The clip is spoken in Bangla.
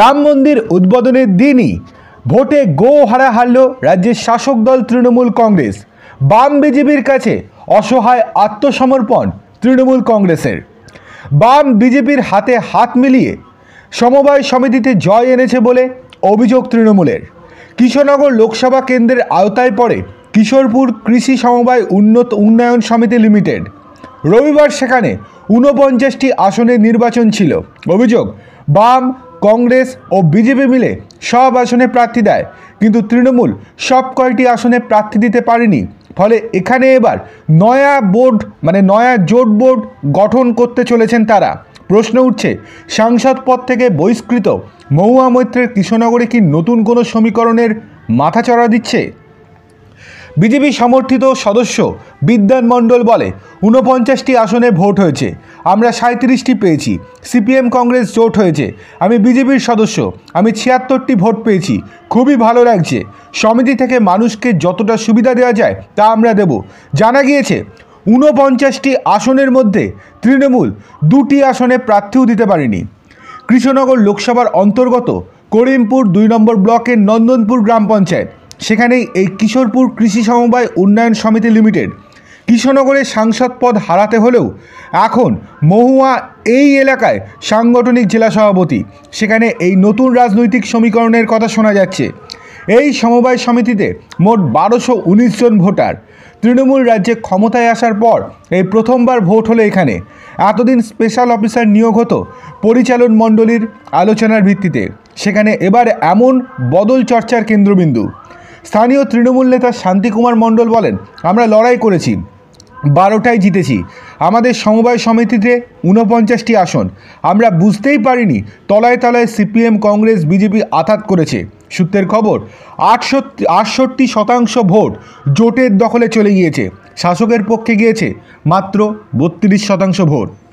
রাম মন্দির উদ্বোধনের দিনই ভোটে গো হারা হারল রাজ্যের শাসক দল তৃণমূল কংগ্রেস বাম বিজেপির কাছে অসহায় আত্মসমর্পণ তৃণমূল কংগ্রেসের বাম বিজেপির হাতে হাত মিলিয়ে সমবায় সমিতিতে জয় এনেছে বলে অভিযোগ তৃণমূলের কিশোরনগর লোকসভা কেন্দ্রের আওতায় পড়ে কিশোরপুর কৃষি সমবায় উন্নত উন্নয়ন সমিতি লিমিটেড রবিবার সেখানে ঊনপঞ্চাশটি আসনের নির্বাচন ছিল অভিযোগ বাম কংগ্রেস ও বিজেপি মিলে সব আসনে প্রার্থী দেয় কিন্তু তৃণমূল সব কয়টি আসনে প্রার্থী দিতে পারেনি ফলে এখানে এবার নয়া বোর্ড মানে নয়া জোট বোর্ড গঠন করতে চলেছেন তারা প্রশ্ন উঠছে সাংসদ পদ থেকে বহিষ্কৃত মহুয়া মৈত্রের কৃষ্ণনগরে কি নতুন কোনো সমীকরণের মাথাচড়া দিচ্ছে বিজেপি সমর্থিত সদস্য বিদ্যান মণ্ডল বলে ঊনপঞ্চাশটি আসনে ভোট হয়েছে আমরা সাঁত্রিশটি পেয়েছি সিপিএম কংগ্রেস জোট হয়েছে আমি বিজেপির সদস্য আমি ছিয়াত্তরটি ভোট পেয়েছি খুবই ভালো লাগছে সমিতি থেকে মানুষকে যতটা সুবিধা দেওয়া যায় তা আমরা দেব জানা গিয়েছে ঊনপঞ্চাশটি আসনের মধ্যে তৃণমূল দুটি আসনে প্রার্থীও দিতে পারেনি কৃষ্ণনগর লোকসভার অন্তর্গত করিমপুর দুই নম্বর ব্লকের নন্দনপুর গ্রাম পঞ্চায়েত সেখানেই এই কিশোরপুর কৃষি সমবায় উন্নয়ন সমিতি লিমিটেড কৃষ্ণনগরে সাংসদ পদ হারাতে হলেও এখন মহুয়া এই এলাকায় সাংগঠনিক জেলা সভাপতি সেখানে এই নতুন রাজনৈতিক সমীকরণের কথা শোনা যাচ্ছে এই সমবায় সমিতিতে মোট বারোশো উনিশ জন ভোটার তৃণমূল রাজ্যে ক্ষমতায় আসার পর এই প্রথমবার ভোট হলো এখানে এতদিন স্পেশাল অফিসার নিয়োগ হতো পরিচালন মণ্ডলীর আলোচনার ভিত্তিতে সেখানে এবার এমন বদল চর্চার কেন্দ্রবিন্দু স্থানীয় তৃণমূল নেতা শান্তিকুমার মণ্ডল বলেন আমরা লড়াই করেছি বারোটায় জিতেছি আমাদের সমবায় সমিতিতে ঊনপঞ্চাশটি আসন আমরা বুঝতেই পারিনি তলায় তলায় সিপিএম কংগ্রেস বিজেপি আঘাত করেছে সূত্রের খবর আটশো আটষট্টি শতাংশ ভোট জোটের দখলে চলে গিয়েছে শাসকের পক্ষে গিয়েছে মাত্র বত্রিশ শতাংশ ভোট